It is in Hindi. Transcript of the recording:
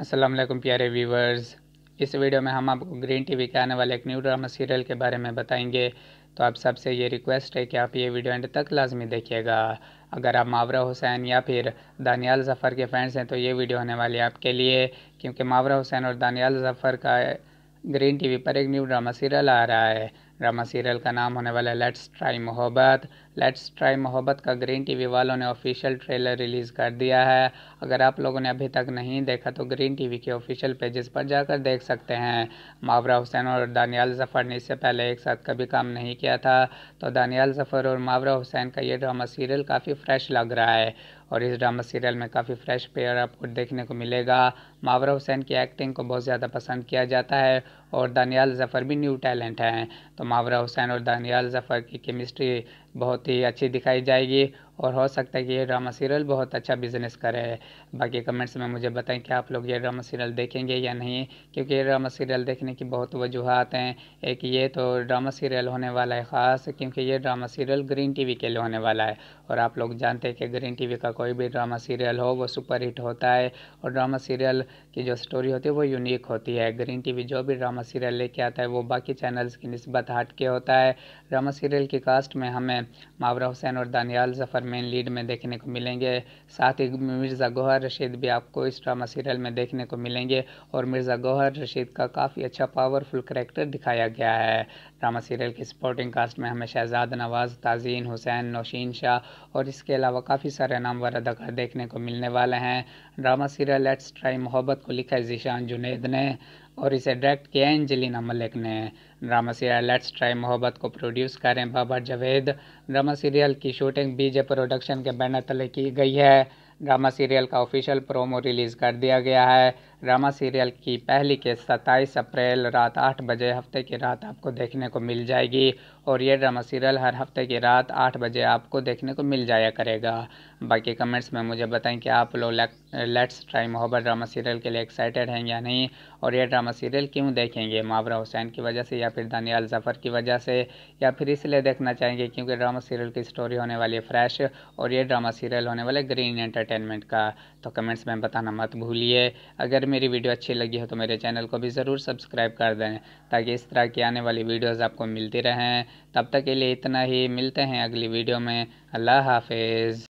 अस्सलाम वालेकुम प्यारे व्यूवर्स इस वीडियो में हम आपको ग्रीन टीवी के आने वाले एक न्यू ड्रामा सीरियल के बारे में बताएंगे तो आप सबसे ये रिक्वेस्ट है कि आप ये वीडियो एंड तक लाजमी देखिएगा अगर आप मावरा हुसैन या फिर दानियाल जफ़र के फैंस हैं तो ये वीडियो होने वाली है आपके लिए क्योंकि मावरा हुसैन और दानियाल जफ़र का ग्रीन वी पर एक न्यू ड्रामा सीरियल आ रहा है ड्रामा सीरियल का नाम होने वाला है let's try Mohabbat let's try Mohabbat का ग्रीन टीवी वालों ने ऑफिशियल ट्रेलर रिलीज़ कर दिया है अगर आप लोगों ने अभी तक नहीं देखा तो ग्रीन टीवी के ऑफिशियल पेजेस पर जाकर देख सकते हैं मावरा हुसैन और दानियाल जफ़र ने इससे पहले एक साथ कभी काम नहीं किया था तो दानियाल जफ़र और मावरा हुसैन का ये ड्रामा सीरियल काफ़ी फ्रेश लग रहा है और इस ड्रामा सीरियल में काफ़ी फ्रेश पेयर आपको देखने को मिलेगा मावरा हुसैन की एक्टिंग को बहुत ज़्यादा पसंद किया जाता है और दानियाल ज़फ़र भी न्यू टैलेंट हैं तो मावरा हुसैन और दानियाल ज़फ़र की केमिस्ट्री बहुत ही अच्छी दिखाई जाएगी और हो सकता है कि ये ड्रामा सीरियल बहुत अच्छा बिजनेस करे बाकी कमेंट्स में मुझे बताएं कि आप लोग ये ड्रामा सीरियल देखेंगे या नहीं क्योंकि ये ड्रामा सीरियल देखने की बहुत वजूहत हैं एक ये तो ड्रामा सीरियल होने वाला है ख़ास क्योंकि ये ड्रामा सीरियल ग्रीन टीवी के लिए होने वाला है और आप लोग जानते हैं कि ग्रीन वी का कोई भी ड्रामा सीरियल हो वो सुपर हिट होता है और ड्रामा सीरियल की जो स्टोरी होती है वो यूनिक होती है ग्रीन वी जो भी ड्रामा सीरियल लेके आता है वो बाकी चैनल्स की नस्बत हट के होता है ड्रामा सीरियल की कास्ट में हमें मावरा हुसैन और दानियाल जफर मेन लीड में देखने को मिलेंगे साथ ही मिर्ज़ा गौहर रशीद भी आपको इस ड्रामा सीरियल में देखने को मिलेंगे और मिर्ज़ा गौहर रशीद का काफ़ी अच्छा पावरफुल करेक्टर दिखाया गया है ड्रामा सीरियल की सपोर्टिंग कास्ट में हमें शहजाद नवाज़ ताज़ीन हुसैन नौशीन शाह और इसके अलावा काफ़ी सारे नामवर अदाकार देखने को मिलने वाले हैं ड्रामा सीरियल लेट्स ट्राई मोहब्बत को लिखा है जीशान जुनेद ने और इसे डायरेक्ट किया एंजेलिना मलिक ने ड्रामा सीरियल लेट्स ट्राई मोहब्बत को प्रोड्यूस करें बाबा जावेद ड्रामा सीरियल की शूटिंग बीजे प्रोडक्शन के बैनर तले की गई है ड्रामा सीरियल का ऑफिशियल प्रोमो रिलीज़ कर दिया गया है ड्रामा सीरियल की पहली के सत्ताईस अप्रैल रात आठ बजे हफ्ते की रात आपको देखने को मिल जाएगी और यह ड्रामा सीरियल हर हफ्ते की रात आठ बजे आपको देखने को मिल जाया करेगा बाकी कमेंट्स में मुझे बताएं कि आप लोग let's try Mohabbat drama serial के लिए एक्साइटेड हैं या नहीं और यह ड्रामा सीरियल क्यों देखेंगे मावरा हुसैन की वजह से या फिर दानियाल जफ़र की वजह से या फिर इसलिए देखना चाहेंगे क्योंकि ड्रामा सीरियल की स्टोरी होने वाली है फ्रेश और यह ड्रामा सीरियल होने वाले ग्रीन एंटरटेनमेंट का तो कमेंट्स में बताना मत भूलिए अगर मेरी वीडियो अच्छी लगी हो तो मेरे चैनल को भी ज़रूर सब्सक्राइब कर दें ताकि इस तरह की आने वाली वीडियोज़ आपको मिलती रहें तब तक के लिए इतना ही मिलते हैं अगली वीडियो में अल्लाह हाफिज़